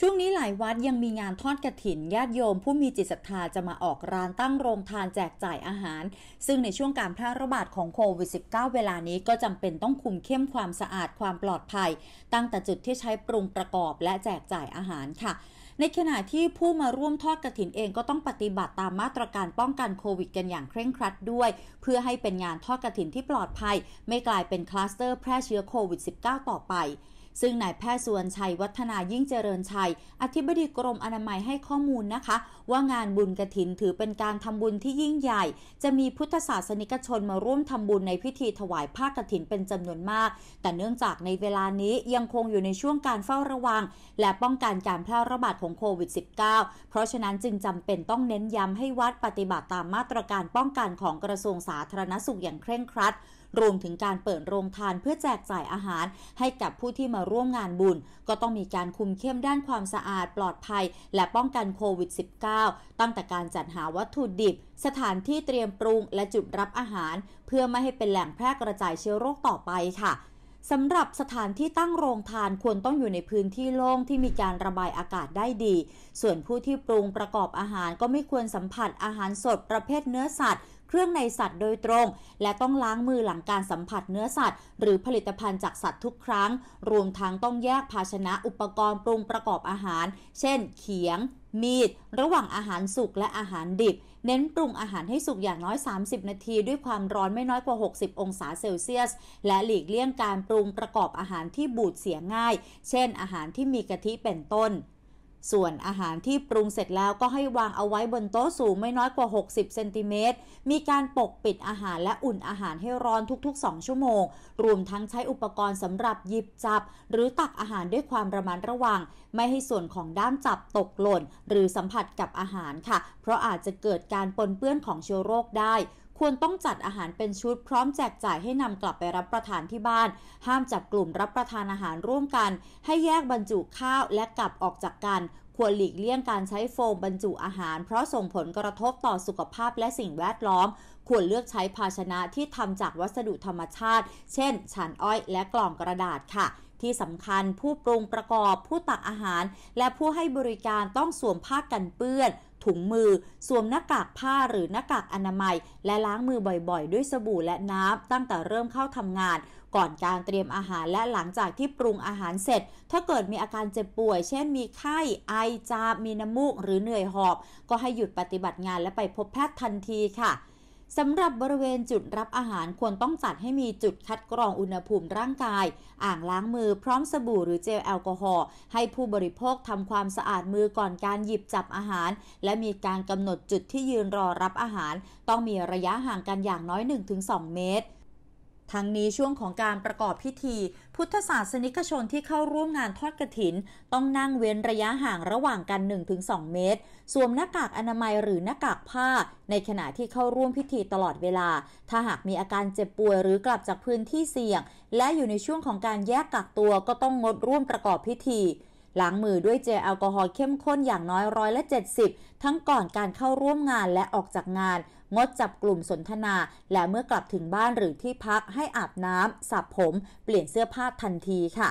ช่วงนี้หลายวัดยังมีงานทอดกระถินญาติโยม ผู้มีจิตศรัทธาจะมาออกร้านตั้งโรงทานแจกจ่ายอาหาร ซึ่งในช่วงการแพร่ระบาดของโควิด -19 เวลานี้ก็จำเป็นต้องคุมเข้มความสะอาดความปลอดภัย ตั้งแต่จุดที่ใช้ปรุงประกอบและแจกจ่ายอาหารค่ะ ในขณะที่ผู้มาร่วมทอดกระถินเองก็ต้องปฏิบัติตามมาตรการป้องกันโควิดกันอย่างเคร่งครัดด้วย เพื่อให้เป็นงานทอดกระถินที่ปลอดภัยไม่กลายเป็นคลัสเตอร์แพร่เชื้อโควิด -19 ต่อไปซึ่งนายแพทย์ส่วนชัยวัฒนายิ่งเจริญชัย อธิบดีกรมอนามัยให้ข้อมูลนะคะ ว่างานบุญกระถิน ถือเป็นการทำบุญที่ยิ่งใหญ่ จะมีพุทธศาสนิกชนมาร่วมทำบุญในพิธีถวายผ้ากระถินเป็นจำนวนมาก แต่เนื่องจากในเวลานี้ยังคงอยู่ในช่วงการเฝ้าระวัง และป้องกันการแพร่ระบาดของโควิด -19 เพราะฉะนั้นจึงจำเป็นต้องเน้นย้ำให้วัดปฏิบัติตามมาตรการป้องกันของกระทรวงสาธารณสุขอย่างเคร่งครัดรวมถึงการเปิดโรงทานเพื่อแจกจ่ายอาหาร ให้กับผู้ที่มาร่วม งานบุญ ก็ต้องมีการคุมเข้มด้านความสะอาด ปลอดภัย และป้องกัน โควิด -19 ตั้งแต่การจัดหาวัตถุดิบ สถานที่เตรียมปรุงและจุดรับอาหาร เพื่อ ไม่ ให้เป็นแหล่งแพร่กระจายเชื้อโรคต่อไปค่ะสำหรับสถานที่ตั้งโรงทานควรต้องอยู่ในพื้นที่โล่งที่มีการระบายอากาศได้ดี ส่วนผู้ที่ปรุงประกอบอาหาร ก็ไม่ควรสัมผัสอาหารสดประเภทเนื้อสัตว์เครื่องในสัตว์โดยตรง และต้องล้างมือหลังการสัมผัสเนื้อสัตว์ หรือผลิตภัณฑ์จากสัตว์ทุกครั้ง รวมทั้งต้องแยกภาชนะอุปกรณ์ปรุงประกอบอาหาร เช่นเขียง มีด ระหว่างอาหารสุกและอาหารดิบ เน้นปรุงอาหารให้สุกอย่างน้อย 30 นาทีด้วยความร้อนไม่น้อยกว่า 60 องศาเซลเซียส และหลีกเลี่ยงการปรุงประกอบอาหารที่บูดเสียง่าย เช่น อาหารที่มีกะทิเป็นต้นส่วนอาหารที่ปรุงเสร็จแล้วก็ให้วางเอาไว้บนโต๊ะสูงไม่น้อยกว่า 60เซนติเมตร มีการปกปิดอาหารและอุ่นอาหารให้ร้อนทุกๆ 2 ชั่วโมง รวมทั้งใช้อุปกรณ์สำหรับหยิบจับหรือตักอาหารด้วยความระมัดระวัง ไม่ให้ส่วนของด้ามจับตกหล่นหรือสัมผัสกับอาหารค่ะ เพราะอาจจะเกิดการปนเปื้อนของเชื้อโรคได้ควรต้องจัดอาหารเป็นชุดพร้อมแจกจ่ายให้นำกลับไปรับประทานที่บ้านห้ามจับกลุ่มรับประทานอาหารร่วมกัน ให้แยกบรรจุข้าวและกลับออกจากกัน ควรหลีกเลี่ยงการใช้โฟมบรรจุอาหารเพราะส่งผลกระทบต่อสุขภาพและสิ่งแวดล้อม ควรเลือกใช้ภาชนะที่ทำจากวัสดุธรรมชาติเช่นฉันอ้อยและกล่องกระดาษค่ะที่สำคัญ ผู้ปรุงประกอบผู้ตักอาหาร และผู้ให้บริการต้องสวมผ้ากันเปื้อน ถุงมือ สวมหน้ากากผ้าหรือหน้ากากอนามัย และล้างมือบ่อยๆ ด้วยสบู่และน้ำตั้งแต่เริ่มเข้าทำงาน ก่อนการเตรียมอาหาร และหลังจากที่ปรุงอาหารเสร็จ ถ้าเกิดมีอาการเจ็บป่วย เช่น มีไข้ ไอจามมีน้ำมูกหรือเหนื่อยหอบ ก็ให้หยุดปฏิบัติงานและไปพบแพทย์ทันทีค่ะสำหรับบริเวณจุดรับอาหารควรต้องจัดให้มีจุดคัดกรองอุณหภูมิร่างกาย อ่างล้างมือพร้อมสบู่หรือเจลแอลกอฮอล์ให้ผู้บริโภคทำความสะอาดมือก่อนการหยิบจับอาหาร และมีการกำหนดจุดที่ยืนรอรับอาหารต้องมีระยะห่างกันอย่างน้อย 1-2 เมตรทั้งนี้ช่วงของการประกอบพิธี พุทธศาสนิกชนที่เข้าร่วมงานทอดกรถิน ต้องนั่งเว้นระยะห่างระหว่างกัน1-2เมตรสวมหน้ากากอนามัยหรือหน้ากากผ้า ในขณะที่เข้าร่วมพิธีตลอดเวลา ถ้าหากมีอาการเจ็บป่วยหรือกลับจากพื้นที่เสี่ยง และอยู่ในช่วงของการแยกกักตัวก็ต้องงดร่วมประกอบพิธีล้างมือด้วยเจลแอลกอฮอล์เข้มข้นอย่างน้อยร้อยละ 70 ทั้งก่อนการเข้าร่วมงานและออกจากงาน งดจับกลุ่มสนทนาและเมื่อกลับถึงบ้านหรือที่พักให้อาบน้ำสระผม เปลี่ยนเสื้อผ้าทันทีค่ะ